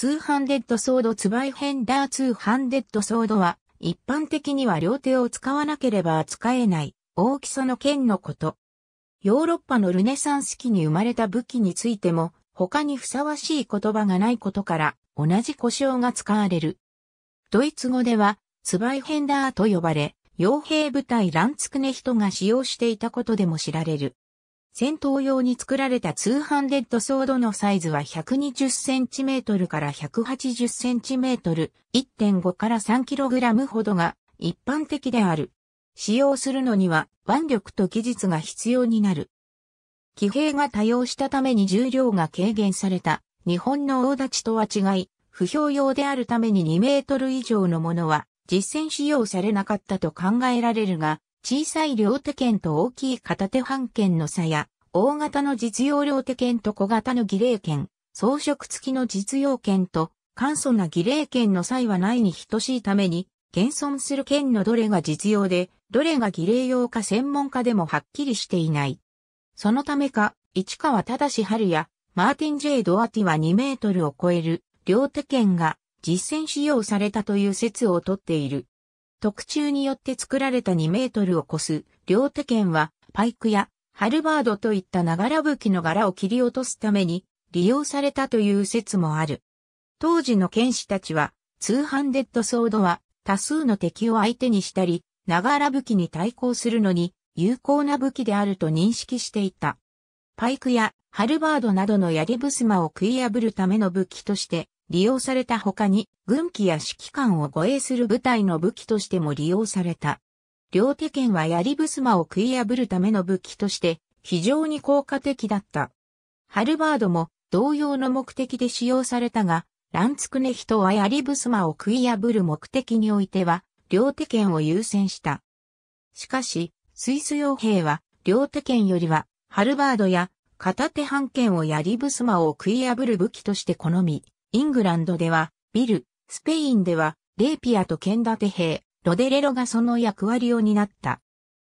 ツーハンデッドソードツバイヘンダーツーハンデッドソードは、一般的には両手を使わなければ扱えない、大きさの剣のこと。ヨーロッパのルネサンス期に生まれた武器についても、他にふさわしい言葉がないことから、同じ故障が使われる。ドイツ語では、ツバイヘンダーと呼ばれ、傭兵部隊ランツクネヒトが使用していたことでも知られる。戦闘用に作られた通販デッドソードのサイズは 120cm から 180cm、1.5から 3kg ほどが一般的である。使用するのには腕力と技術が必要になる。騎兵が多用したために重量が軽減された日本の大立ちとは違い、不評用であるために2メートル以上のものは実践使用されなかったと考えられるが、小さい両手剣と大きい片手半剣の差や、大型の実用両手剣と小型の儀礼剣、装飾付きの実用剣と、簡素な儀礼剣の際はないに等しいために、現存する剣のどれが実用で、どれが儀礼用か専門家でもはっきりしていない。そのためか、市川正春や、マーティン・ジェイ・ドアティは2メートルを超える、両手剣が実践使用されたという説をとっている。特注によって作られた2メートルを超す両手剣はパイクやハルバードといった長ら武器の柄を切り落とすために利用されたという説もある。当時の剣士たちは、ツーハンデッドソードは多数の敵を相手にしたり、長ら武器に対抗するのに有効な武器であると認識していた。パイクやハルバードなどの槍ぶすまを食い破るための武器として利用された他に、軍機や指揮官を護衛する部隊の武器としても利用された。両手剣は槍ブスマを食い破るための武器として非常に効果的だった。ハルバードも同様の目的で使用されたが、ランツクネヒトは槍ブスマを食い破る目的においては、両手剣を優先した。しかし、スイス傭兵は、両手剣よりは、ハルバードや片手半剣を槍ブスマを食い破る武器として好み、イングランドでは、ビル、スペインでは、レーピアとケンダテ兵、ロデレロがその役割を担った。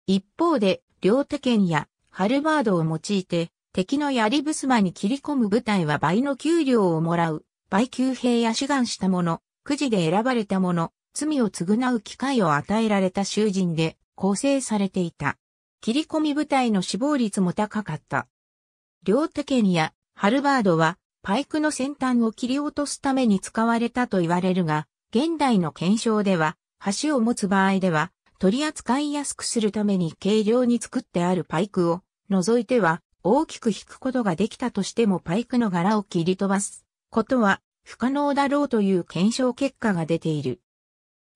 一方で、両手剣やハルバードを用いて、敵の槍ぶすまに切り込む部隊は倍の給料をもらう、倍給兵や志願した者、くじで選ばれた者、罪を償う機会を与えられた囚人で構成されていた。切り込み部隊の死亡率も高かった。両手剣やハルバードはパイクの先端を切り落とすために使われたと言われるが、現代の検証では、橋を持つ場合では、取り扱いやすくするために軽量に作ってあるパイクを除いては大きく引くことができたとしてもパイクの柄を切り飛ばすことは不可能だろうという検証結果が出ている。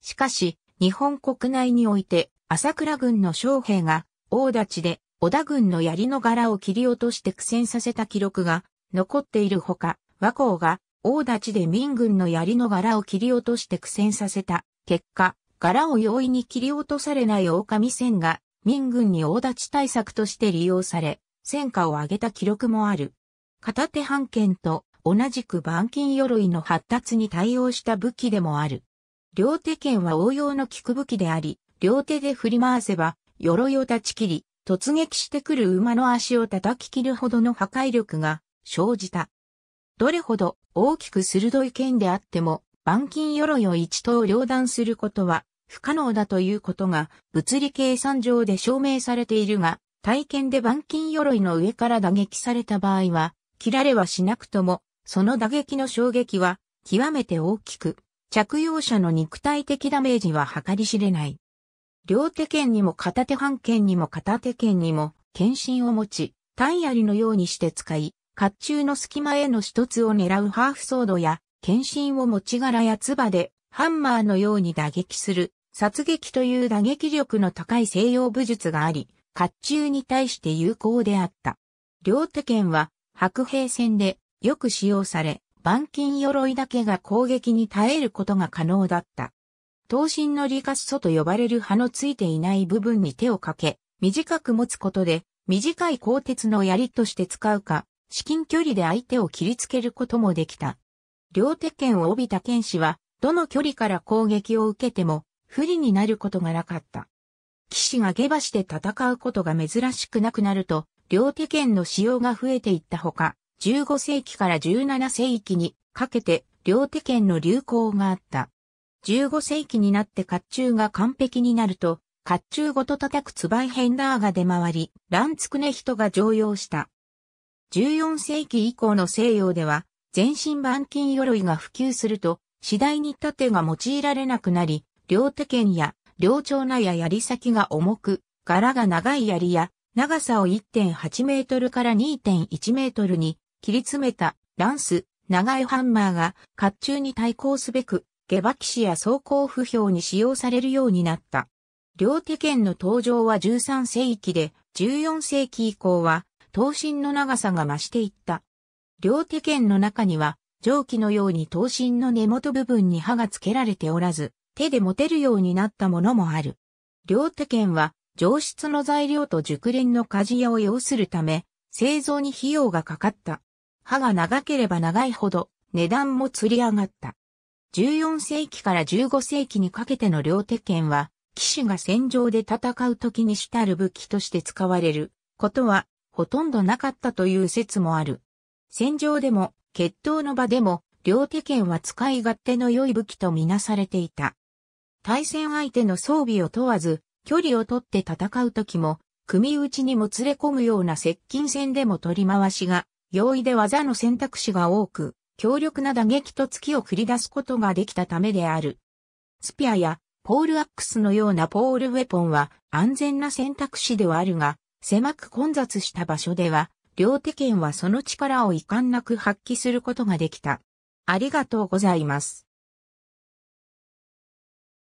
しかし、日本国内において朝倉軍の将兵が大立ちで織田軍の槍の柄を切り落として苦戦させた記録が残っているほか、倭寇が大立ちで民軍の槍の柄を切り落として苦戦させた結果、柄を容易に切り落とされない狼戦が民軍に大立ち対策として利用され、戦果を上げた記録もある。片手半剣と同じく板金鎧の発達に対応した武器でもある。両手剣は応用の効く武器であり、両手で振り回せば、鎧を断ち切り、突撃してくる馬の足を叩き切るほどの破壊力が生じた。どれほど大きく鋭い剣であっても、板金鎧を一刀両断することは不可能だということが物理計算上で証明されているが、体験で板金鎧の上から打撃された場合は、切られはしなくとも、その打撃の衝撃は極めて大きく、着用者の肉体的ダメージは計り知れない。両手剣にも片手半剣にも片手剣にも、剣心を持ち、単槍のようにして使い、甲冑の隙間への一つを狙うハーフソードや、剣心を持ち柄や唾で、ハンマーのように打撃する、殺撃という打撃力の高い西洋武術があり、甲冑に対して有効であった。両手剣は、白兵戦でよく使用され、板金鎧だけが攻撃に耐えることが可能だった。刀身の利滑素と呼ばれる刃のついていない部分に手をかけ、短く持つことで、短い鋼鉄の槍として使うか、至近距離で相手を切りつけることもできた。両手剣を帯びた剣士は、どの距離から攻撃を受けても、不利になることがなかった。騎士が下馬して戦うことが珍しくなくなると、両手剣の使用が増えていったほか、15世紀から17世紀にかけて両手剣の流行があった。15世紀になって甲冑が完璧になると、甲冑ごと叩くツバイヘンダーが出回り、ランツクネヒトが常用した。14世紀以降の西洋では、全身板金鎧が普及すると、次第に盾が用いられなくなり、両手剣や、両長なや槍先が重く、柄が長い槍や、長さを1.8メートルから2.1メートルに切り詰めたランス、長いハンマーが甲冑に対抗すべく、下馬騎士や装甲不評に使用されるようになった。両手剣の登場は13世紀で、14世紀以降は刀身の長さが増していった。両手剣の中には、蒸気のように刀身の根元部分に刃が付けられておらず、手で持てるようになったものもある。両手剣は、上質の材料と熟練の鍛冶屋を要するため、製造に費用がかかった。刃が長ければ長いほど、値段も釣り上がった。14世紀から15世紀にかけての両手剣は、騎士が戦場で戦う時に主たる武器として使われることはほとんどなかったという説もある。戦場でも、決闘の場でも、両手剣は使い勝手の良い武器とみなされていた。対戦相手の装備を問わず、距離を取って戦う時も、組打ちにも連れ込むような接近戦でも取り回しが、容易で技の選択肢が多く、強力な打撃と突きを繰り出すことができたためである。スピアやポールアックスのようなポールウェポンは安全な選択肢ではあるが、狭く混雑した場所では、両手剣はその力を遺憾なく発揮することができた。ありがとうございます。